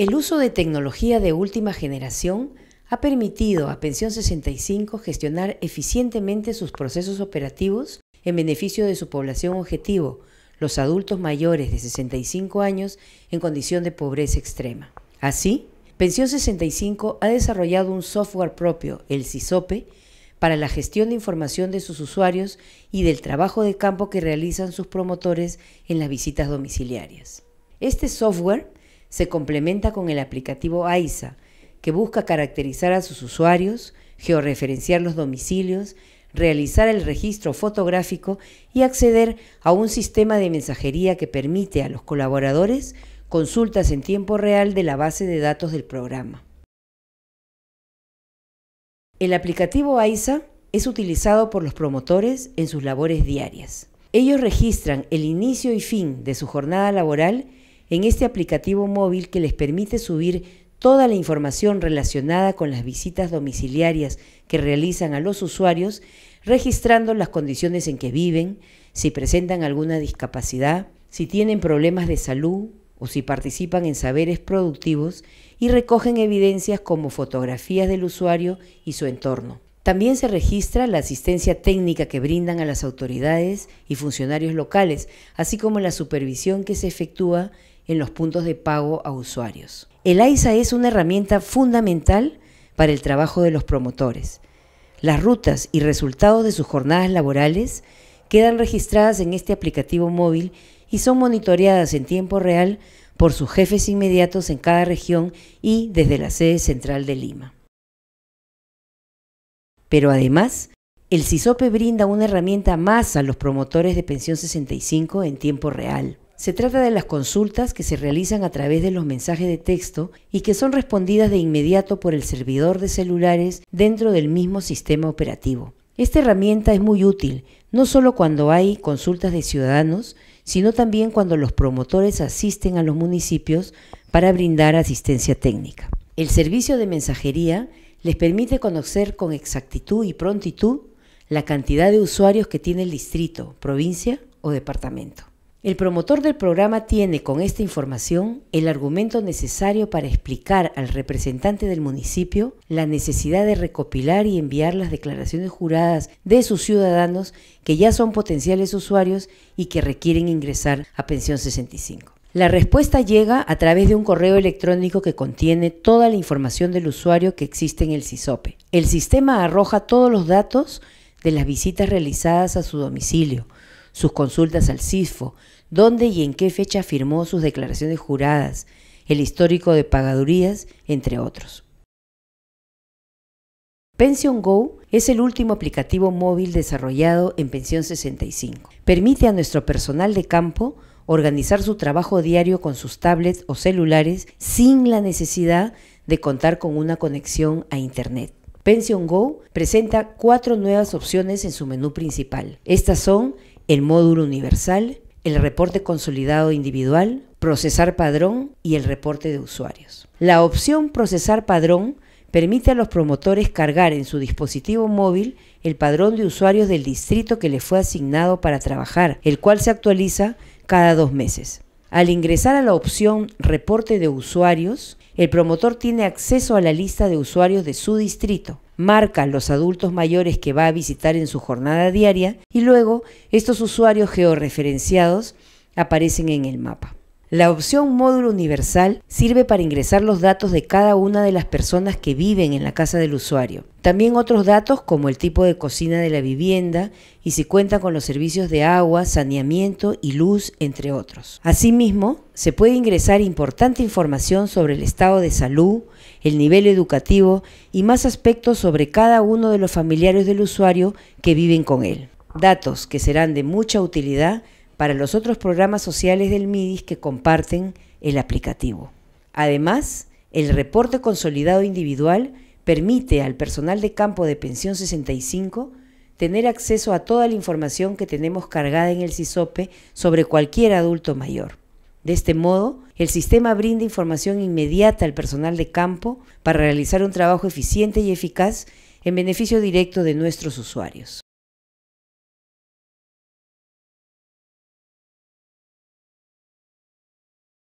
El uso de tecnología de última generación ha permitido a Pensión 65 gestionar eficientemente sus procesos operativos en beneficio de su población objetivo, los adultos mayores de 65 años en condición de pobreza extrema. Así, Pensión 65 ha desarrollado un software propio, el CISOPE, para la gestión de información de sus usuarios y del trabajo de campo que realizan sus promotores en las visitas domiciliarias. Este software se complementa con el aplicativo AISA, que busca caracterizar a sus usuarios, georreferenciar los domicilios, realizar el registro fotográfico y acceder a un sistema de mensajería que permite a los colaboradores consultas en tiempo real de la base de datos del programa. El aplicativo AISA es utilizado por los promotores en sus labores diarias. Ellos registran el inicio y fin de su jornada laboral en este aplicativo móvil que les permite subir toda la información relacionada con las visitas domiciliarias que realizan a los usuarios, registrando las condiciones en que viven, si presentan alguna discapacidad, si tienen problemas de salud o si participan en saberes productivos y recogen evidencias como fotografías del usuario y su entorno. También se registra la asistencia técnica que brindan a las autoridades y funcionarios locales, así como la supervisión que se efectúa en los puntos de pago a usuarios. El AISA es una herramienta fundamental para el trabajo de los promotores. Las rutas y resultados de sus jornadas laborales quedan registradas en este aplicativo móvil y son monitoreadas en tiempo real por sus jefes inmediatos en cada región y desde la sede central de Lima. Pero además, el CISOPE brinda una herramienta más a los promotores de Pensión 65 en tiempo real. Se trata de las consultas que se realizan a través de los mensajes de texto y que son respondidas de inmediato por el servidor de celulares dentro del mismo sistema operativo. Esta herramienta es muy útil, no solo cuando hay consultas de ciudadanos, sino también cuando los promotores asisten a los municipios para brindar asistencia técnica. El servicio de mensajería les permite conocer con exactitud y prontitud la cantidad de usuarios que tiene el distrito, provincia o departamento. El promotor del programa tiene con esta información el argumento necesario para explicar al representante del municipio la necesidad de recopilar y enviar las declaraciones juradas de sus ciudadanos que ya son potenciales usuarios y que requieren ingresar a Pensión 65. La respuesta llega a través de un correo electrónico que contiene toda la información del usuario que existe en el SISOPE. El sistema arroja todos los datos de las visitas realizadas a su domicilio, sus consultas al CISFO, dónde y en qué fecha firmó sus declaraciones juradas, el histórico de pagadurías, entre otros. Pension Go es el último aplicativo móvil desarrollado en Pensión 65. Permite a nuestro personal de campo organizar su trabajo diario con sus tablets o celulares sin la necesidad de contar con una conexión a Internet. Pension Go presenta cuatro nuevas opciones en su menú principal. Estas son el módulo universal, el reporte consolidado individual, procesar padrón y el reporte de usuarios. La opción procesar padrón permite a los promotores cargar en su dispositivo móvil el padrón de usuarios del distrito que le fue asignado para trabajar, el cual se actualiza cada dos meses. Al ingresar a la opción Reporte de usuarios, el promotor tiene acceso a la lista de usuarios de su distrito, marca los adultos mayores que va a visitar en su jornada diaria y luego estos usuarios georreferenciados aparecen en el mapa. La opción módulo universal sirve para ingresar los datos de cada una de las personas que viven en la casa del usuario. También otros datos como el tipo de cocina de la vivienda y si cuenta con los servicios de agua, saneamiento y luz, entre otros. Asimismo, se puede ingresar importante información sobre el estado de salud, el nivel educativo y más aspectos sobre cada uno de los familiares del usuario que viven con él. Datos que serán de mucha utilidad para los otros programas sociales del MIDIS que comparten el aplicativo. Además, el reporte consolidado individual permite al personal de campo de Pensión 65 tener acceso a toda la información que tenemos cargada en el SISOPE sobre cualquier adulto mayor. De este modo, el sistema brinda información inmediata al personal de campo para realizar un trabajo eficiente y eficaz en beneficio directo de nuestros usuarios.